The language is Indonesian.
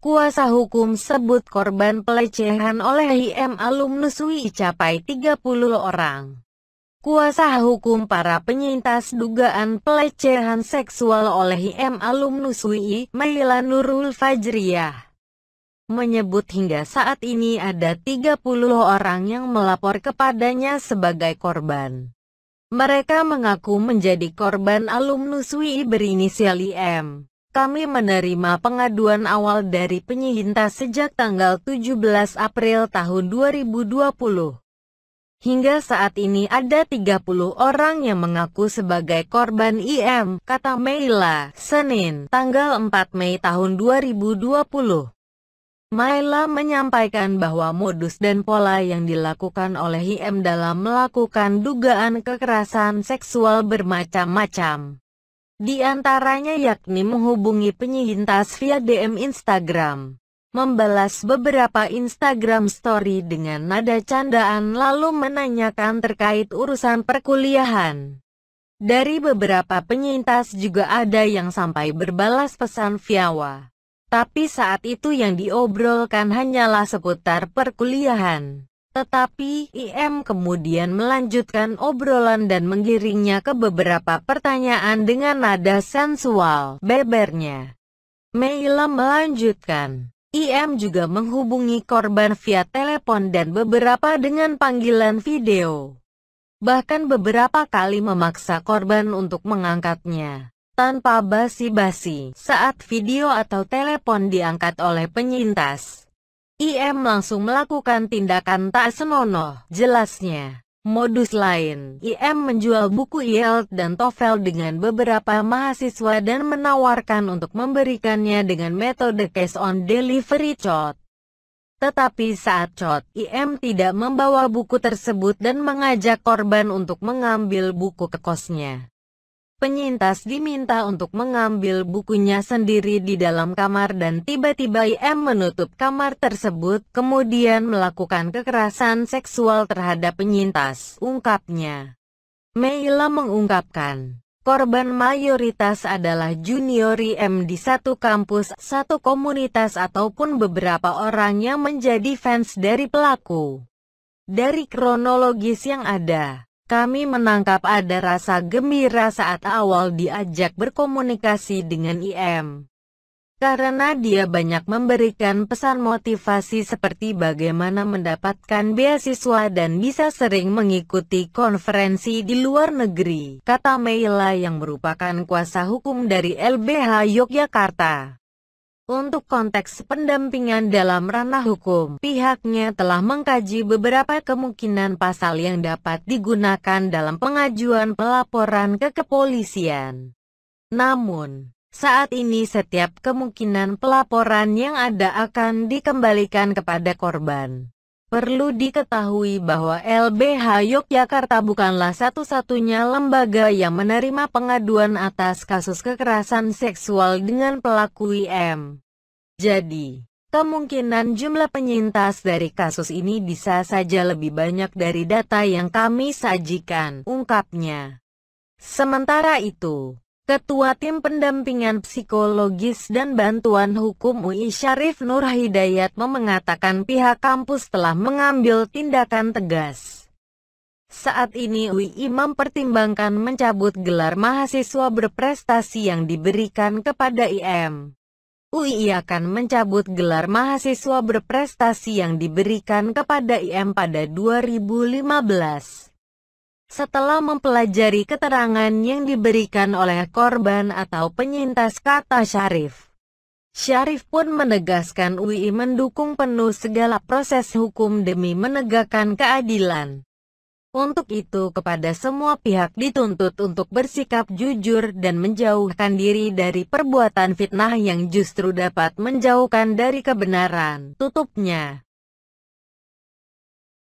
Kuasa hukum sebut korban pelecehan oleh IM alumnus UI capai 30 orang. Kuasa hukum para penyintas dugaan pelecehan seksual oleh IM alumnus UI, Maila Nurul Fajriyah, menyebut hingga saat ini ada 30 orang yang melapor kepadanya sebagai korban. Mereka mengaku menjadi korban alumnus UI berinisial IM. Kami menerima pengaduan awal dari penyintas sejak tanggal 17 April tahun 2020. Hingga saat ini ada 30 orang yang mengaku sebagai korban IM, kata Meila, Senin, tanggal 4 Mei tahun 2020. Maila menyampaikan bahwa modus dan pola yang dilakukan oleh IM dalam melakukan dugaan kekerasan seksual bermacam-macam. Di antaranya yakni menghubungi penyintas via DM Instagram, membalas beberapa Instagram story dengan nada candaan lalu menanyakan terkait urusan perkuliahan. Dari beberapa penyintas juga ada yang sampai berbalas pesan via WA. Tapi saat itu yang diobrolkan hanyalah seputar perkuliahan. Tetapi, IM kemudian melanjutkan obrolan dan menggiringnya ke beberapa pertanyaan dengan nada sensual, bebernya. Meila melanjutkan. IM juga menghubungi korban via telepon dan beberapa dengan panggilan video. Bahkan beberapa kali memaksa korban untuk mengangkatnya tanpa basi-basi saat video atau telepon diangkat oleh penyintas. IM langsung melakukan tindakan tak senonoh. Jelasnya, modus lain, IM menjual buku IELTS dan TOEFL dengan beberapa mahasiswa dan menawarkan untuk memberikannya dengan metode cash on delivery COT. Tetapi saat COT, IM tidak membawa buku tersebut dan mengajak korban untuk mengambil buku ke kosnya. Penyintas diminta untuk mengambil bukunya sendiri di dalam kamar dan tiba-tiba IM menutup kamar tersebut, kemudian melakukan kekerasan seksual terhadap penyintas, ungkapnya. Meila mengungkapkan, korban mayoritas adalah junior IM di satu kampus, satu komunitas ataupun beberapa orang yang menjadi fans dari pelaku. Dari kronologis yang ada, kami menangkap ada rasa gembira saat awal diajak berkomunikasi dengan IM. Karena dia banyak memberikan pesan motivasi seperti bagaimana mendapatkan beasiswa dan bisa sering mengikuti konferensi di luar negeri, kata Meila yang merupakan kuasa hukum dari LBH Yogyakarta. Untuk konteks pendampingan dalam ranah hukum, pihaknya telah mengkaji beberapa kemungkinan pasal yang dapat digunakan dalam pengajuan pelaporan ke kepolisian. Namun, saat ini setiap kemungkinan pelaporan yang ada akan dikembalikan kepada korban. Perlu diketahui bahwa LBH Yogyakarta bukanlah satu-satunya lembaga yang menerima pengaduan atas kasus kekerasan seksual dengan pelaku IM. Jadi, kemungkinan jumlah penyintas dari kasus ini bisa saja lebih banyak dari data yang kami sajikan, ungkapnya. Sementara itu, Ketua Tim Pendampingan Psikologis dan Bantuan Hukum UI Syarif Nur Hidayat mengatakan pihak kampus telah mengambil tindakan tegas. Saat ini UI mempertimbangkan mencabut gelar mahasiswa berprestasi yang diberikan kepada IM. UI akan mencabut gelar mahasiswa berprestasi yang diberikan kepada IM pada 2015. Setelah mempelajari keterangan yang diberikan oleh korban atau penyintas kata Syarif, Syarif pun menegaskan UI mendukung penuh segala proses hukum demi menegakkan keadilan. Untuk itu kepada semua pihak dituntut untuk bersikap jujur dan menjauhkan diri dari perbuatan fitnah yang justru dapat menjauhkan dari kebenaran. Tutupnya.